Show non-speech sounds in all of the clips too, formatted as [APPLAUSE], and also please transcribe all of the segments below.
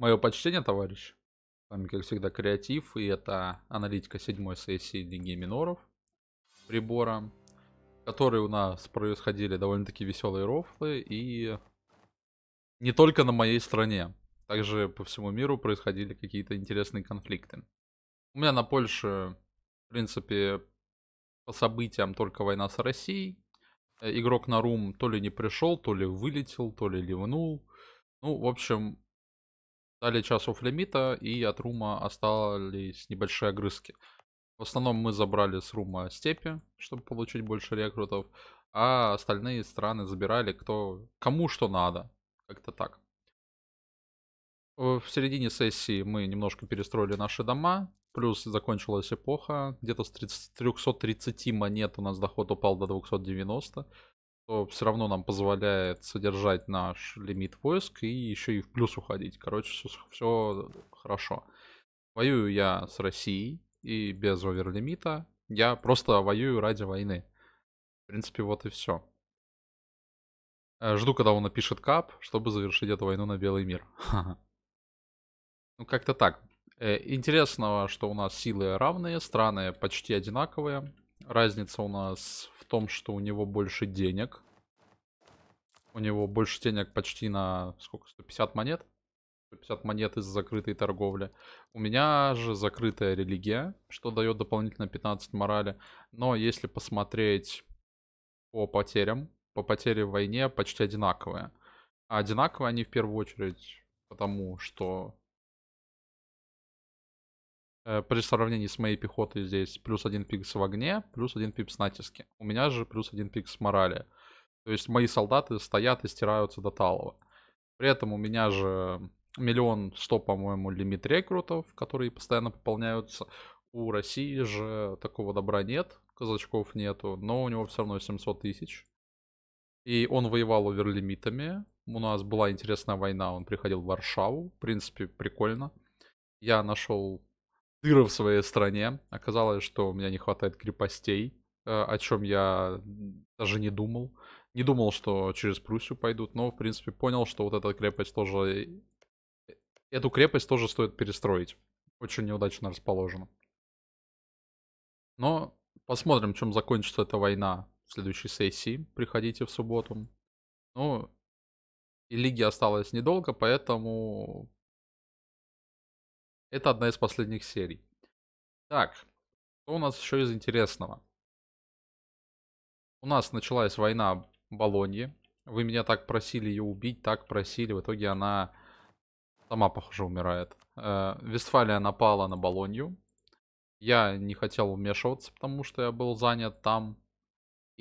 Мое почтение, товарищ. С вами, как всегда, Креатив, и это аналитика седьмой сессии Лиги миноров прибора, которые у нас происходили довольно-таки веселые рофлы, и не только на моей стране. Также по всему миру происходили какие-то интересные конфликты. У меня на Польше, в принципе, по событиям только война с Россией. Э, игрок на рум то ли не пришел, то ли вылетел, то ли ливнул. Ну, в общем, Дали час лимита и от рума остались небольшие огрызки. В основном мы забрали с рума степи, чтобы получить больше рекрутов, а остальные страны забирали кто, кому что надо. Как-то так. Э, в середине сессии мы немножко перестроили наши дома, плюс закончилась эпоха, где-то с 30, 330 монет у нас доход упал до 290, что все равно нам позволяет содержать наш лимит войск и еще и в плюс уходить. Короче, все, все хорошо. Воюю я с Россией и без оверлимита. Я просто воюю ради войны. В принципе, вот и все. Э, жду, когда он напишет кап, чтобы завершить эту войну на белый мир. [LAUGHS] Ну, как-то так. Э, интересного, что у нас силы равные, страны почти одинаковые. Разница у нас в том, что у него больше денег. У него больше денег почти на сколько? 150 монет? 150 монет из закрытой торговли. У меня же закрытая религия, что дает дополнительно 15 морали. Но если посмотреть по потерям, по потере в войне почти одинаковые. А одинаковые они в первую очередь потому, что Э, при сравнении с моей пехотой здесь плюс один пикс в огне, плюс один пикс натиски. У меня же плюс один пикс морали. То есть мои солдаты стоят и стираются до талого. При этом у меня же миллион сто, по-моему, лимит рекрутов, которые постоянно пополняются. У России же такого добра нет, казачков нету, но у него все равно 700 тысяч. И он воевал оверлимитами. У нас была интересная война, он приходил в Варшаву. В принципе, прикольно. Я нашел дыры в своей стране. Оказалось, что у меня не хватает крепостей, э, о чем я даже не думал. Не думал, что через Пруссию пойдут, но, в принципе, понял, что вот эта крепость тоже... Э, эту крепость тоже стоит перестроить. Очень неудачно расположена. Но посмотрим, чем закончится эта война в следующей сессии. Приходите в субботу. Ну, и лиги осталось недолго, поэтому это одна из последних серий. Так, что у нас еще из интересного? У нас началась война Болоньи. Вы меня так просили ее убить, так просили. В итоге она сама, похоже, умирает. Э, Вестфалия напала на Болонью. Я не хотел вмешиваться, потому что я был занят там.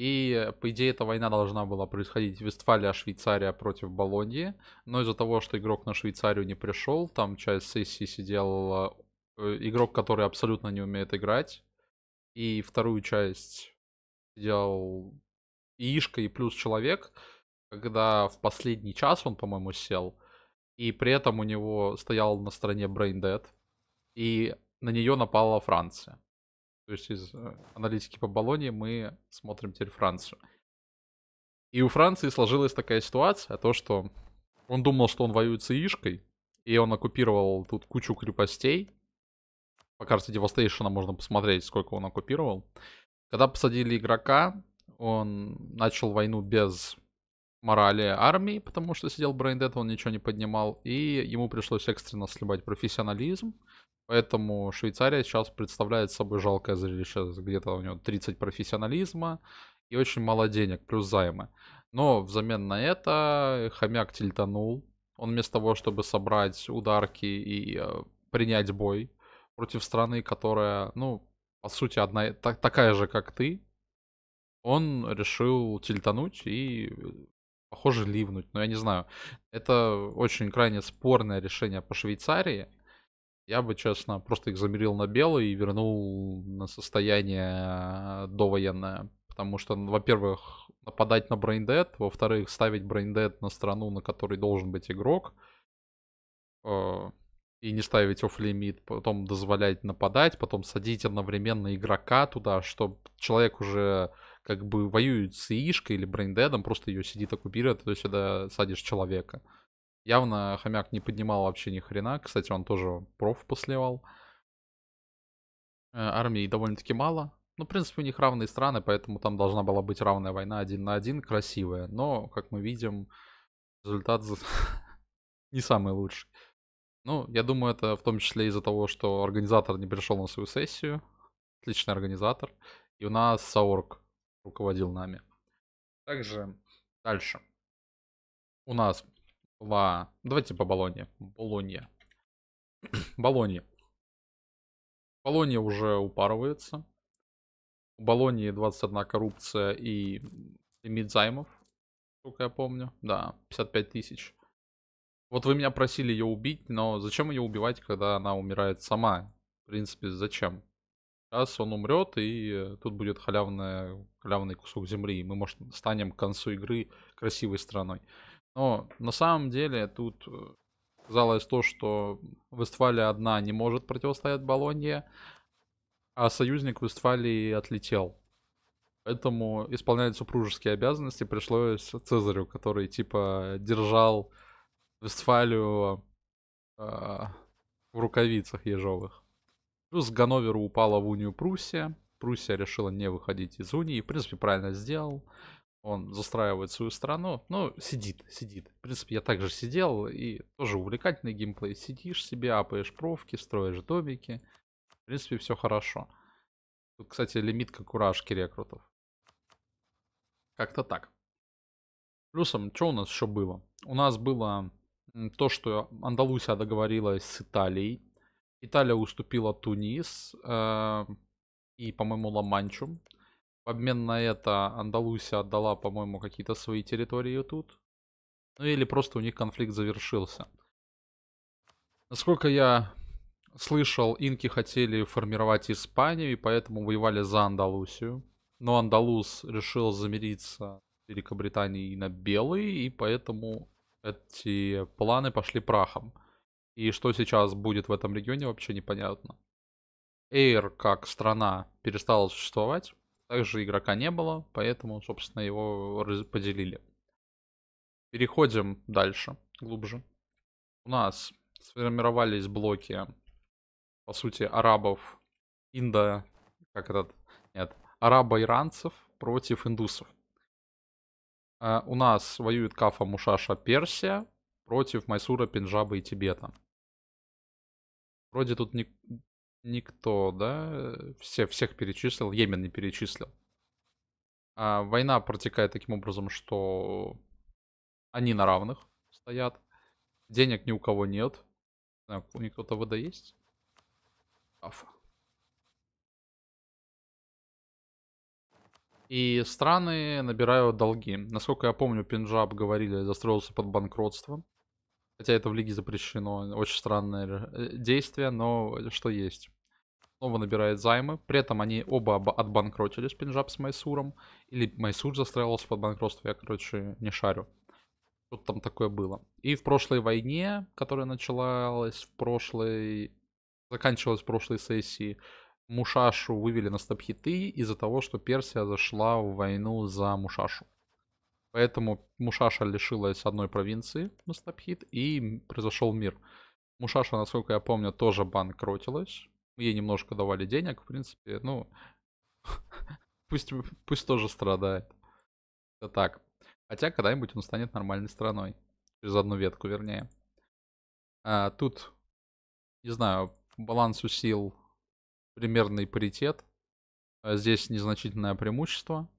И, э, по идее, эта война должна была происходить Вестфалия, а Швейцария против Болоньи. Но из-за того, что игрок на Швейцарию не пришел, там часть сессии сидел э, игрок, который абсолютно не умеет играть. И вторую часть сидел Иишка и плюс человек, когда в последний час он, по-моему, сел. И при этом у него стоял на стороне Braindead. И на нее напала Франция. То есть из э, аналитики по Болонии мы смотрим теперь Францию. И у Франции сложилась такая ситуация, то что он думал, что он воюет с Иишкой, и он оккупировал тут кучу крепостей. По карте Девастейшена можно посмотреть, сколько он оккупировал. Когда посадили игрока, он начал войну без морали армии, потому что сидел брендет, он ничего не поднимал, и ему пришлось экстренно сливать профессионализм, Поэтому Швейцария сейчас представляет собой жалкое зрелище. Где-то у него 30 профессионализма и очень мало денег, плюс займы. Но взамен на это хомяк тильтанул. Он вместо того, чтобы собрать ударки и э, принять бой против страны, которая, ну, по сути, одна, та, такая же, как ты, он решил тильтануть и, э, похоже, ливнуть. Но я не знаю. Это очень крайне спорное решение по Швейцарии. Я бы, честно, просто их замерил на белый и вернул на состояние э, довоенное. Потому что, ну, во-первых, нападать на брейндед, во-вторых, ставить брейндед на страну, на которой должен быть игрок, э, и не ставить офф-лимит, потом дозволять нападать, потом садить одновременно игрока туда, чтобы человек уже как бы воюет с яишкой или брейндедом, просто ее сидит оккупирует, то есть сюда садишь человека. Явно хомяк не поднимал вообще ни хрена. Кстати, он тоже проф посливал. Э, армии довольно-таки мало. Ну, в принципе, у них равные страны, поэтому там должна была быть равная война один на один, красивая. Но, как мы видим, результат [LAUGHS] не самый лучший. Ну, я думаю, это в том числе из-за того, что организатор не пришел на свою сессию. Отличный организатор. И у нас Саорг руководил нами. Также дальше. У нас Ла... Давайте по Болоне. Болонья. [CLEARS THROAT] Болонья. Болонья уже упарывается. У Болонии 21 коррупция и лимит займов. Сколько я помню. Да, 55 тысяч. Вот вы меня просили ее убить, но зачем ее убивать, когда она умирает сама? В принципе, зачем? Сейчас он умрет, и тут будет халявная, халявный кусок земли, и мы, может, станем к концу игры красивой страной. Но на самом деле тут э, казалось то, что Вестфалия одна не может противостоять Болонье, а союзник Вестфалии отлетел. Поэтому исполнять супружеские обязанности пришлось Цезарю, который типа держал Вестфалию э, в рукавицах ежовых. Плюс Ганноверу упала в унию Пруссия. Пруссия решила не выходить из унии. и, В принципе, правильно сделал он застраивает свою страну, ну, сидит, сидит. В принципе, я также сидел, и тоже увлекательный геймплей. Сидишь себе, апаешь провки, строишь домики. В принципе, все хорошо. Тут, кстати, лимитка куражки рекрутов. Как-то так. Плюсом, что у нас еще было? У нас было то, что Андалусия договорилась с Италией. Италия уступила Тунис э, и, по-моему, ла обмен на это Андалусия отдала, по-моему, какие-то свои территории тут. Ну или просто у них конфликт завершился. Насколько я слышал, инки хотели формировать Испанию, и поэтому воевали за Андалусию. Но Андалус решил замириться с Великобританией на белый, и поэтому эти планы пошли прахом. И что сейчас будет в этом регионе, вообще непонятно. Эйр как страна перестала существовать. Также игрока не было, поэтому, собственно, его поделили. Переходим дальше, глубже. У нас сформировались блоки, по сути, арабов, индо... Как этот? Нет. Арабо-иранцев против индусов. Uh, у нас воюет Кафа Мушаша Персия против Майсура, Пенджаба и Тибета. Вроде тут не... Никто, да? Э, все, всех перечислил, Йемен не перечислил. А война протекает таким образом, что они на равных стоят. Денег ни у кого нет. Так, у них кто-то вода есть? Афа. И страны набирают долги. Насколько я помню, Пенджаб, говорили, застроился под банкротством. Хотя это в лиге запрещено. Очень странное действие, но что есть. Снова набирает займы. При этом они оба отбанкротились, Пенджаб с Майсуром. Или Майсур застраивался под банкротство, я, короче, не шарю. Что-то там такое было. И в прошлой войне, которая началась в прошлой... Заканчивалась в прошлой сессии, Мушашу вывели на стабхиты из-за того, что Персия зашла в войну за Мушашу. Поэтому Мушаша лишилась одной провинции на Стабхит, и произошел мир. Мушаша, насколько я помню, тоже банкротилась. Ей немножко давали денег, в принципе, ну, [LAUGHS] пусть, пусть тоже страдает. Это так. Хотя когда-нибудь он станет нормальной страной. Через одну ветку, вернее. А, тут, не знаю, балансу сил примерный паритет. А здесь незначительное преимущество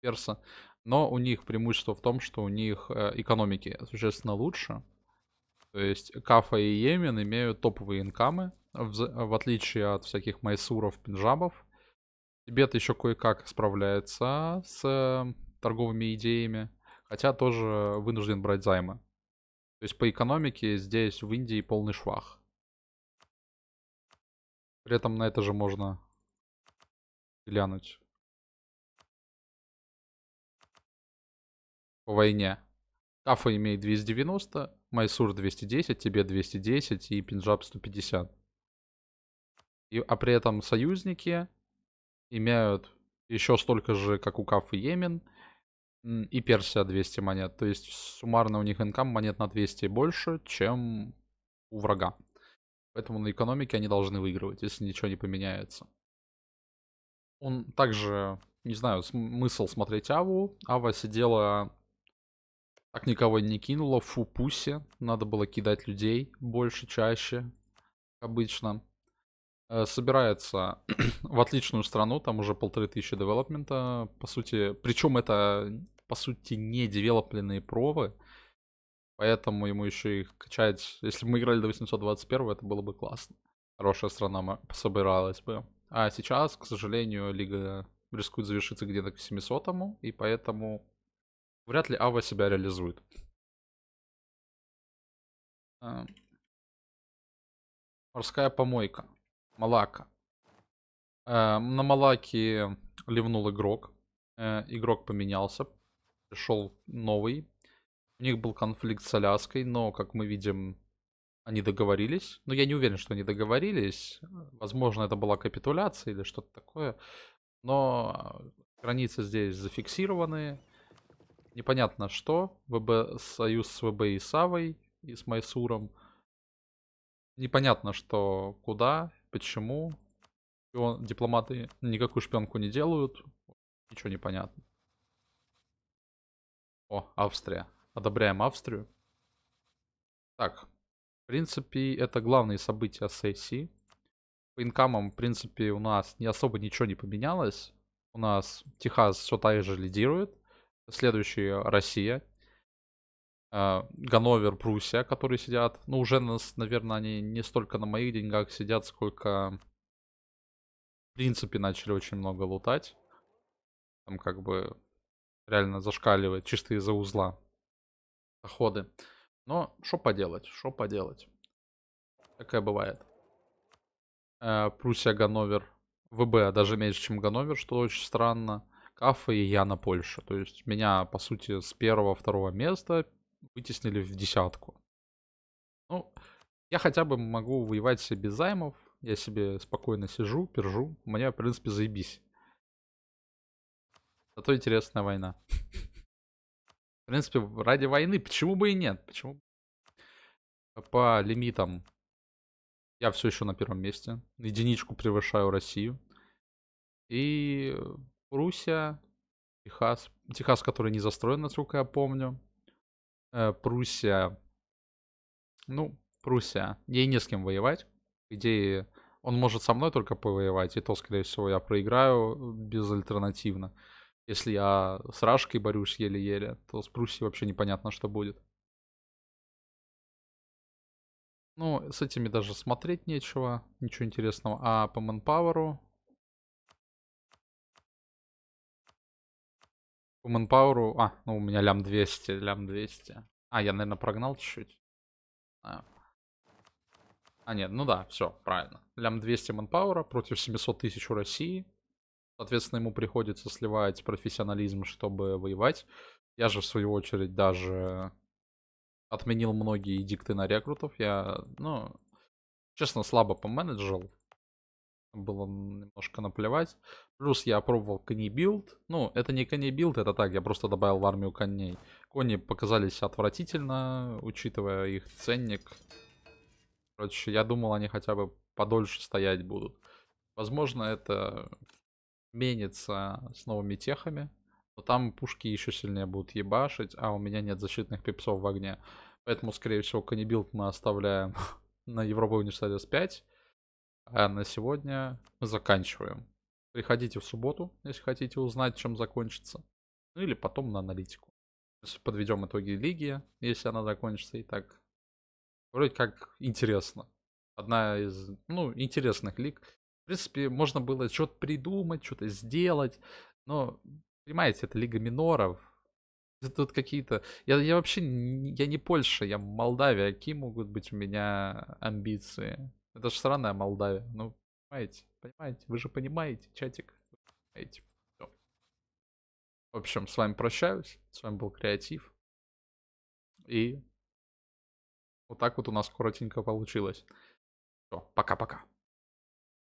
перса. Но у них преимущество в том, что у них э, экономики существенно лучше. То есть Кафа и Йемен имеют топовые инкамы, в, в отличие от всяких майсуров, пинджабов. Тибет еще кое-как справляется с э, торговыми идеями, хотя тоже вынужден брать займы. То есть по экономике здесь в Индии полный швах. При этом на это же можно глянуть. по войне. Кафа имеет 290, Майсур 210, тебе 210 и Пинджаб 150. И, а при этом союзники имеют еще столько же, как у Кафы Йемен, и Персия 200 монет. То есть суммарно у них инкам монет на 200 больше, чем у врага. Поэтому на экономике они должны выигрывать, если ничего не поменяется. Он также, не знаю, смысл смотреть Аву. Ава сидела так никого не кинуло. Фу, пуси. Надо было кидать людей больше, чаще, как обычно. Э, собирается [CLEARS THROAT] в отличную страну, там уже полторы тысячи девелопмента, по сути. Причем это, по сути, не девелопленные провы, поэтому ему еще их качать. Если бы мы играли до 821, это было бы классно. Хорошая страна собиралась бы. А сейчас, к сожалению, лига рискует завершиться где-то к 700, и поэтому Вряд ли Ава себя реализует. Эм. Морская помойка. Малака. Эм, на Малаке ливнул игрок. Э, игрок поменялся. Пришел новый. У них был конфликт с Аляской, но, как мы видим, они договорились. Но я не уверен, что они договорились. Возможно, это была капитуляция или что-то такое. Но э, границы здесь зафиксированы непонятно что. ВБ, союз с ВБ и Савой, и с Майсуром. Непонятно что, куда, почему. Шпион, дипломаты никакую шпионку не делают. Ничего не понятно. О, Австрия. Одобряем Австрию. Так, в принципе, это главные события сессии. По инкамам, в принципе, у нас не особо ничего не поменялось. У нас Техас все так же лидирует. Следующие Россия. А, Ганновер, Пруссия, которые сидят. Ну, уже, наверное, они не столько на моих деньгах сидят, сколько, в принципе, начали очень много лутать. Там как бы реально зашкаливает, чисто из-за узла. Доходы. Но что поделать, что поделать. Такая бывает. А, Пруссия, Ганновер. ВБ даже меньше, чем Ганновер, что очень странно. Кафа и я на Польшу. То есть меня, по сути, с первого-второго места вытеснили в десятку. Ну, я хотя бы могу воевать себе без займов. Я себе спокойно сижу, пержу. у меня в принципе, заебись. Зато интересная война. В принципе, ради войны, почему бы и нет? Почему? По лимитам я все еще на первом месте. Единичку превышаю Россию. И Пруссия, Техас, Техас, который не застроен, насколько я помню. Э, Пруссия, ну, Пруссия, ей не с кем воевать. По идее, он может со мной только повоевать, и то, скорее всего, я проиграю безальтернативно. Если я с Рашкой борюсь еле-еле, то с Пруссией вообще непонятно, что будет. Ну, с этими даже смотреть нечего, ничего интересного. А по Manpower По манпауру... А, ну у меня лям 200, лям 200. А, я, наверное, прогнал чуть-чуть. А. а. нет, ну да, все, правильно. Лям 200 манпаура против 700 тысяч у России. Соответственно, ему приходится сливать профессионализм, чтобы воевать. Я же, в свою очередь, даже отменил многие дикты на рекрутов. Я, ну, честно, слабо поменеджил было немножко наплевать. Плюс я пробовал кони билд, Ну, это не кони билд, это так, я просто добавил в армию коней. Кони показались отвратительно, учитывая их ценник. Короче, я думал, они хотя бы подольше стоять будут. Возможно, это менится с новыми техами. Но там пушки еще сильнее будут ебашить, а у меня нет защитных пипсов в огне. Поэтому, скорее всего, кони билд мы оставляем [LAUGHS] на Европу Универсалис 5. А на сегодня мы заканчиваем. Приходите в субботу, если хотите узнать, чем закончится. Ну или потом на аналитику. Подведем итоги лиги, если она закончится. И так, вроде как интересно. Одна из, ну, интересных лиг. В принципе, можно было что-то придумать, что-то сделать. Но, понимаете, это лига миноров. Это Тут какие-то... Я, я вообще... Я не Польша, я Молдавия. Какие могут быть у меня амбиции? Это же странная Молдавия. Ну, понимаете, понимаете, вы же понимаете, чатик. Понимаете. Все. В общем, с вами прощаюсь. С вами был Креатив. И вот так вот у нас коротенько получилось. Все, пока-пока.